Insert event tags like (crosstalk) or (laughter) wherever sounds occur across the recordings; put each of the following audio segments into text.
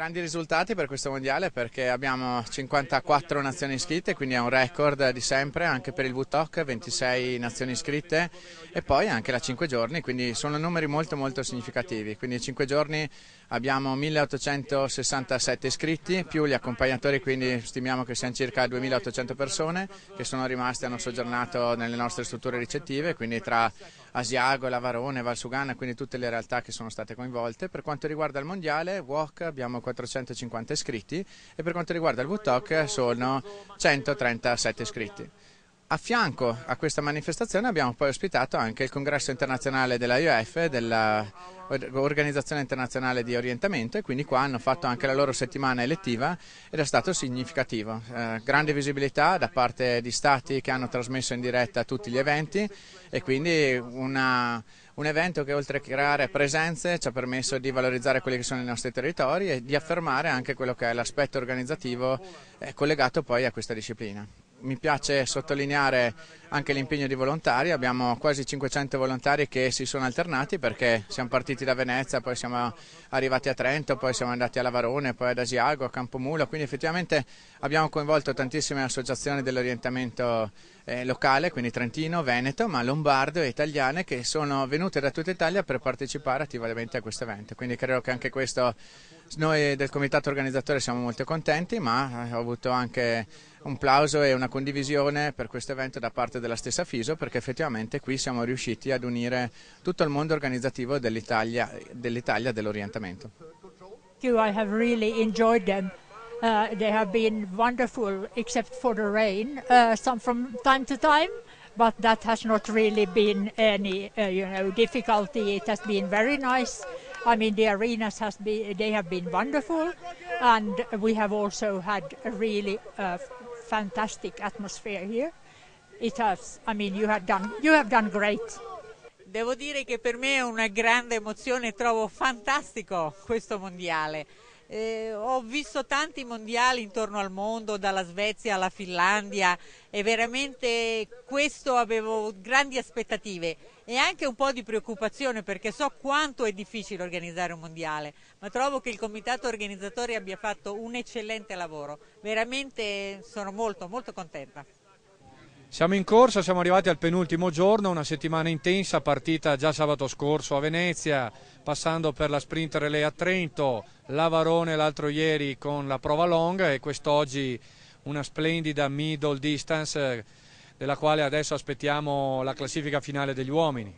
Grandi risultati per questo mondiale perché abbiamo 54 nazioni iscritte, quindi è un record di sempre anche per il WTOC, 26 nazioni iscritte e poi anche la 5 giorni, quindi sono numeri molto molto significativi, quindi 5 giorni Abbiamo 1867 iscritti più gli accompagnatori, quindi stimiamo che siano circa 2800 persone che sono rimaste, e hanno soggiornato nelle nostre strutture ricettive, quindi tra Asiago, Lavarone, Valsugana, quindi tutte le realtà che sono state coinvolte. Per quanto riguarda il mondiale, WOC abbiamo 450 iscritti e per quanto riguarda il WTOC sono 137 iscritti. A fianco a questa manifestazione abbiamo poi ospitato anche il congresso internazionale dell'IOF, dell'Organizzazione Internazionale di Orientamento e quindi qua hanno fatto anche la loro settimana elettiva ed è stato significativo. Eh, grande visibilità da parte di stati che hanno trasmesso in diretta tutti gli eventi e quindi una, un evento che oltre a creare presenze ci ha permesso di valorizzare quelli che sono i nostri territori e di affermare anche quello che è l'aspetto organizzativo eh, collegato poi a questa disciplina mi piace sottolineare anche l'impegno di volontari, abbiamo quasi 500 volontari che si sono alternati perché siamo partiti da Venezia, poi siamo arrivati a Trento, poi siamo andati a Lavarone, poi ad Asiago, a Campomulo, quindi effettivamente abbiamo coinvolto tantissime associazioni dell'orientamento eh, locale, quindi Trentino, Veneto, ma Lombardo e italiane che sono venute da tutta Italia per partecipare attivamente a questo evento, quindi credo che anche questo noi del comitato organizzatore siamo molto contenti, ma eh, ho avuto anche un plauso e una condivisione per questo evento da parte della stessa FISO perché effettivamente qui siamo riusciti ad unire tutto il mondo organizzativo dell'Italia dell dell'Orientamento. You, I have really enjoyed them. Uh, they have been wonderful except for the rain, uh, some from time to time, but that has not really been any uh, you know, difficulty. It has been very nice. I mean, the arenas has been, they have been wonderful, and we have also had a really uh, fantastic atmosphere here. It has, I mean, you have done, you have done great. Devo dire che per me è una grande emozione, trovo fantastico questo mondiale. Eh, ho visto tanti mondiali intorno al mondo, dalla Svezia alla Finlandia e veramente questo avevo grandi aspettative e anche un po' di preoccupazione perché so quanto è difficile organizzare un mondiale, ma trovo che il comitato organizzatore abbia fatto un eccellente lavoro, veramente sono molto molto contenta. Siamo in corsa, siamo arrivati al penultimo giorno, una settimana intensa, partita già sabato scorso a Venezia, passando per la sprint relay a Trento, Lavarone l'altro ieri con la prova longa e quest'oggi una splendida middle distance eh, della quale adesso aspettiamo la classifica finale degli uomini.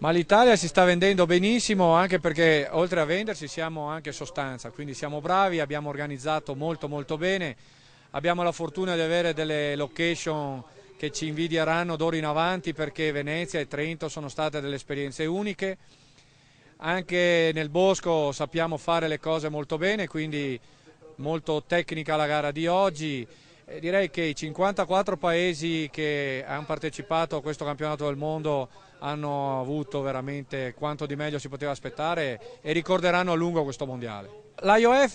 Ma l'Italia si sta vendendo benissimo anche perché oltre a vendersi siamo anche sostanza, quindi siamo bravi, abbiamo organizzato molto molto bene, abbiamo la fortuna di avere delle location che ci invidieranno d'ora in avanti perché Venezia e Trento sono state delle esperienze uniche. Anche nel Bosco sappiamo fare le cose molto bene, quindi molto tecnica la gara di oggi. E direi che i 54 paesi che hanno partecipato a questo campionato del mondo hanno avuto veramente quanto di meglio si poteva aspettare e ricorderanno a lungo questo mondiale. L'IOF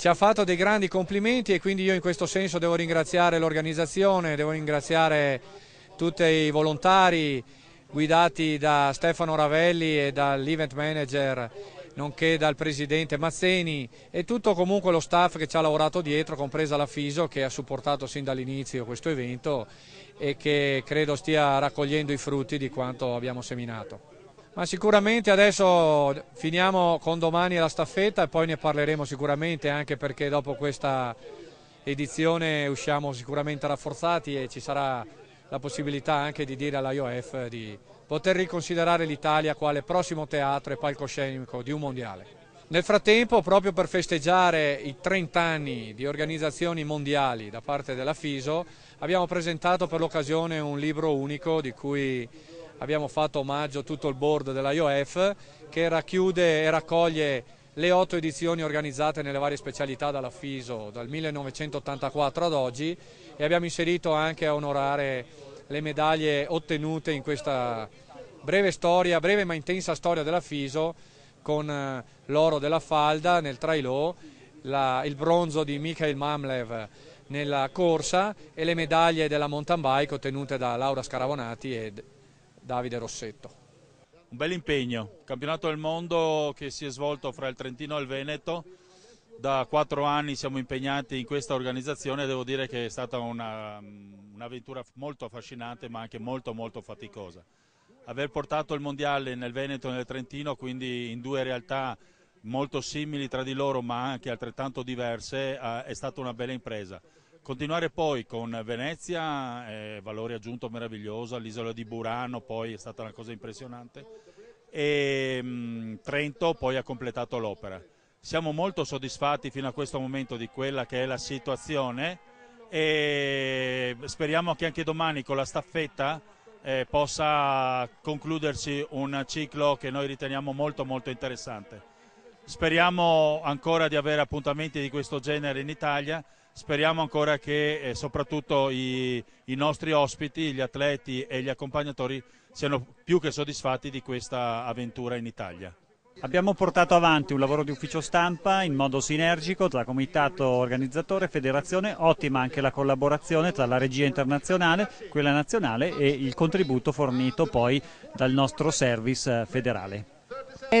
ci ha fatto dei grandi complimenti e quindi io in questo senso devo ringraziare l'organizzazione, devo ringraziare tutti i volontari guidati da Stefano Ravelli e dall'event manager nonché dal presidente Mazzeni e tutto comunque lo staff che ci ha lavorato dietro, compresa la FISO che ha supportato sin dall'inizio questo evento e che credo stia raccogliendo i frutti di quanto abbiamo seminato. Ma sicuramente adesso finiamo con domani la staffetta e poi ne parleremo sicuramente anche perché dopo questa edizione usciamo sicuramente rafforzati e ci sarà la possibilità anche di dire all'IOF di poter riconsiderare l'Italia quale prossimo teatro e palcoscenico di un mondiale. Nel frattempo, proprio per festeggiare i 30 anni di organizzazioni mondiali da parte della FISO, abbiamo presentato per l'occasione un libro unico di cui abbiamo fatto omaggio a tutto il board della IOF che racchiude e raccoglie le otto edizioni organizzate nelle varie specialità dalla dal 1984 ad oggi e abbiamo inserito anche a onorare le medaglie ottenute in questa breve storia, breve ma intensa storia dell'Affiso con eh, l'oro della falda nel trailò, il bronzo di Mikhail Mamlev nella corsa e le medaglie della mountain bike ottenute da Laura Scaravonati e Davide Rossetto. Un bel impegno, campionato del mondo che si è svolto fra il Trentino e il Veneto, da quattro anni siamo impegnati in questa organizzazione e devo dire che è stata un'avventura un molto affascinante ma anche molto molto faticosa. Aver portato il mondiale nel Veneto e nel Trentino, quindi in due realtà molto simili tra di loro ma anche altrettanto diverse, eh, è stata una bella impresa. Continuare poi con Venezia, eh, valore aggiunto meraviglioso, l'isola di Burano poi è stata una cosa impressionante e mh, mm, Trento poi ha completato l'opera. Siamo molto soddisfatti fino a questo momento di quella che è la situazione e speriamo che anche domani con la staffetta eh, possa concludersi un ciclo che noi riteniamo molto molto interessante. Speriamo ancora di avere appuntamenti di questo genere in Italia, speriamo ancora che eh, soprattutto i, i, nostri ospiti, gli atleti e gli accompagnatori siano più che soddisfatti di questa avventura in Italia. Abbiamo portato avanti un lavoro di ufficio stampa in modo sinergico tra comitato organizzatore e federazione, ottima anche la collaborazione tra la regia internazionale, quella nazionale e il contributo fornito poi dal nostro service eh, federale.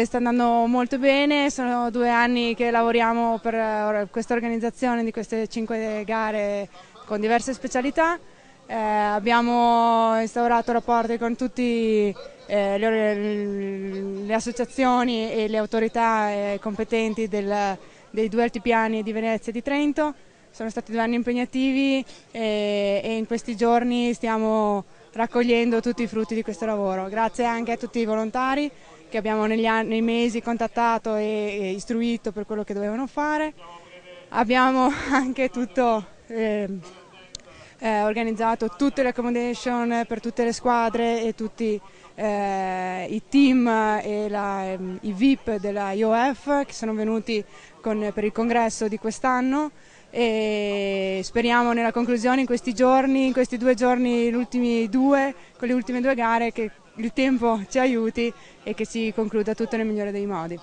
Sta andando molto bene, sono due anni che lavoriamo per eh, questa organizzazione di queste cinque gare con diverse specialità. Eh, abbiamo instaurato rapporti con tutte eh, le, le, associazioni e le autorità eh, competenti del, dei due altipiani di Venezia e di Trento. Sono stati due anni impegnativi e, eh, e in questi giorni stiamo raccogliendo tutti i frutti di questo lavoro. Grazie anche a tutti i volontari che abbiamo negli anni, nei mesi contattato e, e istruito per quello che dovevano fare. Abbiamo (laughs) anche tutto, eh, eh, organizzato tutte le accommodation per tutte le squadre e tutti eh, i team e la, ehm, i VIP della IOF che sono venuti con, per il congresso di quest'anno e speriamo nella conclusione in questi giorni, in questi due giorni, gli ultimi due, con le ultime due gare che il tempo ci aiuti e che si concluda tutto nel migliore dei modi.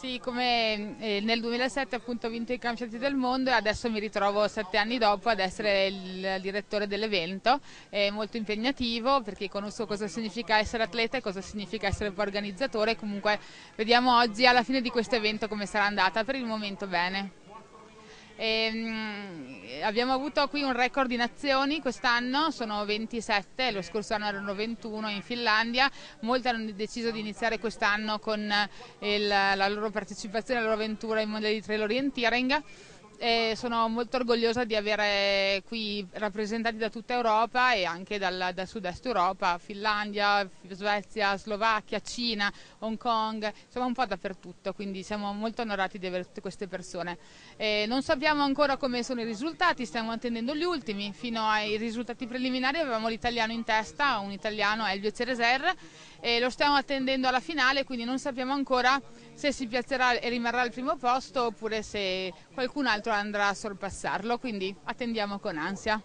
Sì, come eh, nel 2007 appunto ho vinto i campionati del mondo e adesso mi ritrovo sette anni dopo ad essere il direttore dell'evento, è molto impegnativo perché conosco cosa significa essere atleta e cosa significa essere poi organizzatore, comunque vediamo oggi alla fine di questo evento come sarà andata, per il momento bene. E, ehm, abbiamo avuto qui un record di nazioni quest'anno, sono 27, lo scorso anno erano 21 in Finlandia, molte hanno deciso di iniziare quest'anno con eh, il, la loro partecipazione, la loro avventura ai modelli di trail orienteering e sono molto orgogliosa di avere qui rappresentanti da tutta Europa e anche dal, dal sud-est Europa, Finlandia, Svezia, Slovacchia, Cina, Hong Kong, siamo un po' dappertutto, quindi siamo molto onorati di avere tutte queste persone. E non sappiamo ancora come sono i risultati, stiamo attendendo gli ultimi, fino ai risultati preliminari avevamo l'italiano in testa, un italiano Elvio Cereser eh, lo stiamo attendendo alla finale, quindi non sappiamo ancora se si piazzerà e rimarrà al primo posto oppure se qualcun altro andrà a sorpassarlo, quindi attendiamo con ansia.